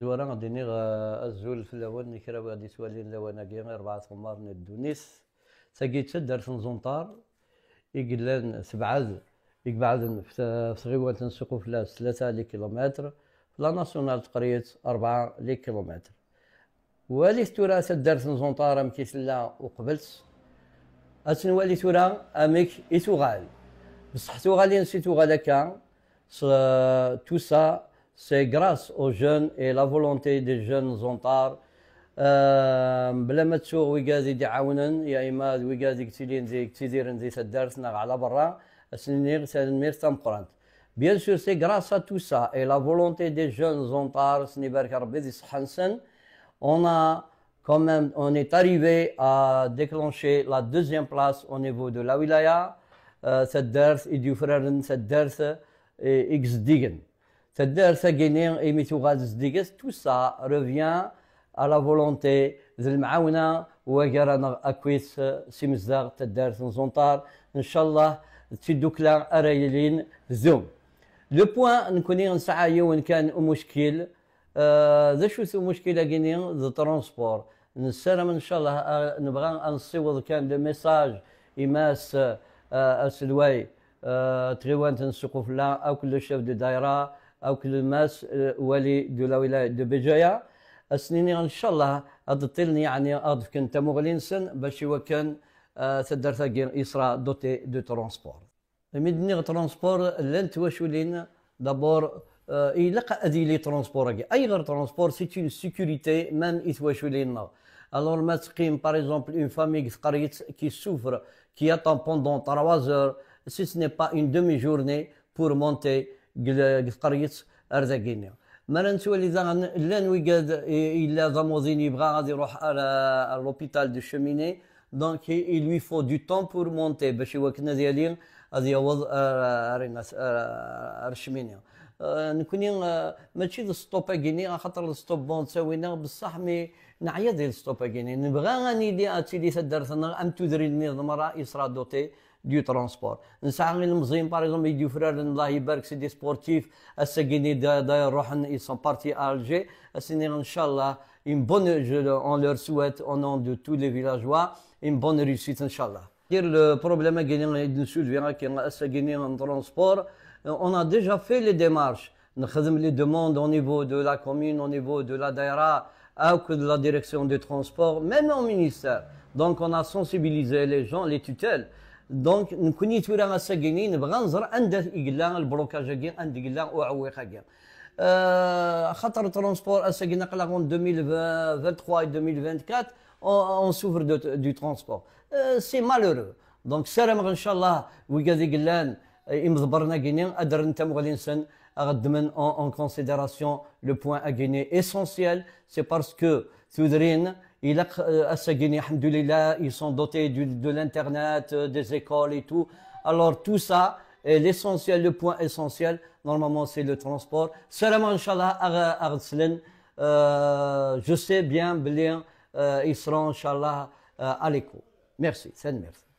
زوارا غادي نيغ آه، الزول في الاول نكرا غادي توالي لواناكي اربعة ني ندونيس تاكي تشد دار زنطار يقلان سبعاد يقبعد في صغيوات نسوقو في ثلاثة لي كيلومتر في لا ناسيونال تقريت أربعة لي كيلومتر والي تورا تدار نزونطار أم كيسلا وقبلت أتنوالي تورا أميك إتوغال بصح توغالي نسيتو غالاكا توسا c'est grâce aux jeunes et la volonté des jeunes زونطار euh, بلا ما تسوق ويقاد يدي عاونن يا اما ويقاد يكتيلين زي كتيديرن زي سدارسنا على برا سنير سنمير تمقرانت Bien sûr, c'est grâce à tout ça et la volonté des jeunes Zontars, on a quand même, on est arrivé à déclencher la deuxième place au niveau de la wilaya, cette euh, derse, et du frère, cette derse, et x تدار ساكيني ايميتو توغاد زديكاس تو سا على فولونتي ذي المعاونه وكرانا اكويس سيمزاغ تدار زونطار ان شاء الله تيدوكلا اريلين زوم لو بوان نكوني نسعى يوم كان مشكل ذا شو سو مشكله كيني ذا ترونسبور نسالم ان شاء الله نبغى نصيوض كان لو ميساج يماس اسلواي تغيوان تنسقوا فلا او كل شيف دو دايره او كل الناس آه، ولي دو لا ولايه دو بجايه السنين ان شاء الله اضطلني يعني اضف كنت مغلينسن باش يوكن آه، تدر ثاقين اسراء دوتي دو ترونسبور مدني ترونسبور لانت واش دابور اي آه، لقى ادي لي ترونسبور اي غير ترونسبور سي اون سيكوريتي مام اثواش ولينا الور ما تقيم باغ اكزومبل اون فامي قريت كي سوفر كي اتون بوندون 3 heures si ce n'est pas une demi-journée pour قريه ارزاقينيا ما اللي اذا لا نويقاد الا زاموزين يبغى غادي يروح على لوبيتال دو شوميني دونك اي لوي فو دو temps بور مونتي باش كنا ديالي غادي يوض آه، ريناس الشمينيه آه، آه، نكوني ماشي ستوب اكيني خاطر ستوب بون تساوينا بصح مي نعيا ديال ستوب اكيني نبغى غاني لي اتيلي ام تدري النظام راه يسرا دوتي du transport. Par exemple, la frère, des sportifs, ils sont partis à Alger. une bonne, on leur souhaite au nom de tous les villageois, une bonne réussite, Inch'Allah. Le problème qui est en transport, on a déjà fait les démarches. Nous fait les demandes au niveau de la commune, au niveau de la daïra, niveau de la direction des transports, même au ministère. Donc on a sensibilisé les gens, les tutelles. دونك نكوني تورا ساكيني نبغى نزر عند يقلا البروكاج هاكي عند يقلا اعويق هاكي خاطر ترونسبور اساكي نقلا 2023 2024 اون سوفر دو ترونسبور سي مالورو دونك سلام ان شاء الله وكاد يقلان يمضبرنا كيني ادر انت مغلي نسن غدمن اون كونسيديراسيون لو بوان اكيني اسونسيال سي باسكو تودرين Il a, euh, ils sont dotés de, l'Internet, euh, des écoles et tout. Alors, tout ça, l'essentiel, le point essentiel, normalement, c'est le transport. Salam, Inch'Allah, Arslan. Euh, je sais bien, bien, ils seront, inshallah, à l'écho. Merci, c'est merci.